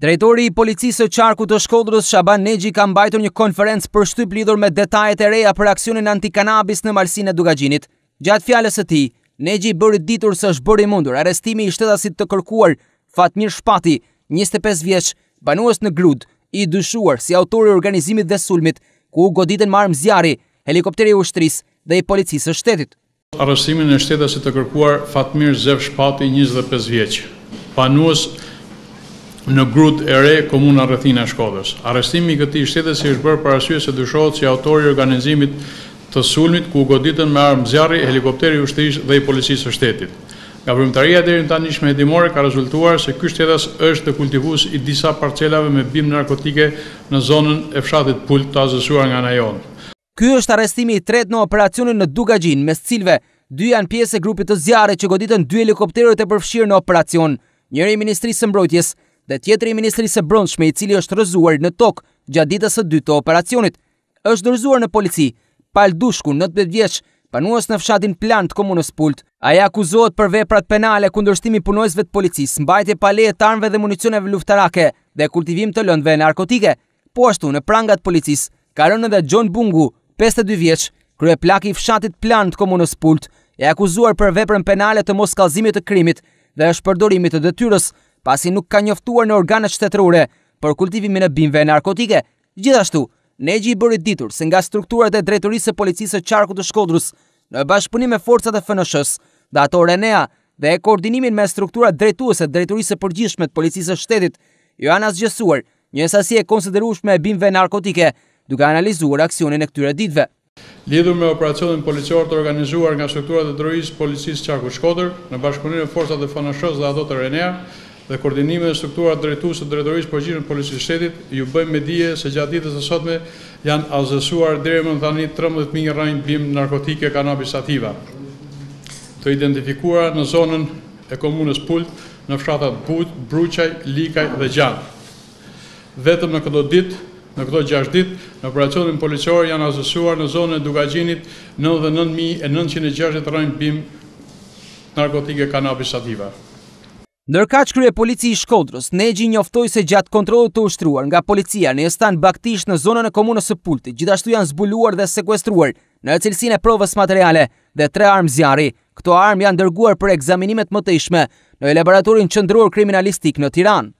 Drejtori i policisë së qarkut të Shkodrës, Shaban Negji ka mbajtur një konferencë për shtyp lidhur me detajet e reja për aksionin antikanabis në Malsinë e dugagjinit. Gjatë fjalës së tij, Negji bëri ditur se është bërë i mundur arrestimi i shtetasit të kërkuar Fatmir Shpati, 25 vjeç, banues në Grud, i dyshuar si autori i organizimit dhe sulmit ku goditën armë zjarri, helikopteri i ushtrisë dhe i policisë së shtetit. Arrestimin e shtetasit të kërkuar Fatmir Zef Shpati, 25 vjeç, banues në grut e re komuna rëthina shkodës. Arestimi këti i shtetës si është bërë parasyje se dëshohët si autori organizimit të sulmit ku goditën me armë zjarri, helikopteri u dhe i policisë së shtetit. Nga përmëtaria dhe i në tanë një ka rezultuar se kështë tjetës është të kultivus i disa parcelave me bimë narkotike në zonën e fshatit pull të azësuar nga na jonë. Ky është arestimi i tret në operacionin në Dugajin, mes cilve, dy janë pjesë e grupit të zjarë që goditën dy helikopterët e përfshirë në operacion. Njëri i Ministrisë Mbrojtjes, dhe tjetëri i Ministrisë e Bronshme i cili është rëzuar në tokë gjatë ditës e dytë të operacionit. është dërzuar në polici, pal dushku në të bet vjeq, panuas në fshatin plan të komunës pult. Aja akuzohet për veprat penale kundërshtimi punojësve të policisë, mbajtje pale e tarnve dhe municioneve luftarake dhe kultivim të lëndve narkotike. Po ashtu në prangat policisë, ka rënë edhe John Bungu, 52 vjeç, krye plak i fshatit plan të komunës pult, e akuzuar për veprën penale të mos të krimit dhe është përdorimit të detyrës pasi nuk ka njoftuar në organet shtetërore për kultivimin e bimve e narkotike. Gjithashtu, Negji i bëri ditur se nga strukturat e drejtorisë së policisë së qarkut të Shkodrës, në bashkëpunim me forcat e fënëshës, dhe ato Renea dhe e koordinimin me strukturat drejtuese të drejtorisë së përgjithshme të policisë së shtetit, janë asgjësuar një sasi e konsiderueshme e bimve narkotike, duke analizuar aksionin e këtyre ditëve. Lidhur me operacionin policor të organizuar nga strukturat e drejtorisë së policisë së qarkut të Shkodrës, në bashkëpunim me forcat e fnsh dhe ato të dhe koordinime dhe struktura të drejtuese të drejtorisë së të policisë së shtetit, ju bëjmë me dije se gjatë ditës e sotme janë azësuar deri më tani 13000 rrënjë bim narkotike kanabis ativa. Të identifikuara në zonën e komunës Pult, në fshatat Bujt, Bruçaj, Likaj dhe Gjan. Vetëm në këto ditë Në këto 6 ditë, në operacionin policor janë azësuar në zonën e Dugagjinit 99.960 rrënjë bim narkotike kanabis ativa. Nërka që krye polici i shkodrës, Negji njoftoj se gjatë kontrolët të ushtruar nga policia në jëstan baktisht në zonën e komunës së pultit, gjithashtu janë zbuluar dhe sekuestruar në cilsin e provës materiale dhe tre armë zjari. Këto armë janë dërguar për egzaminimet më të ishme në laboratorin qëndruar kriminalistik në Tiranë.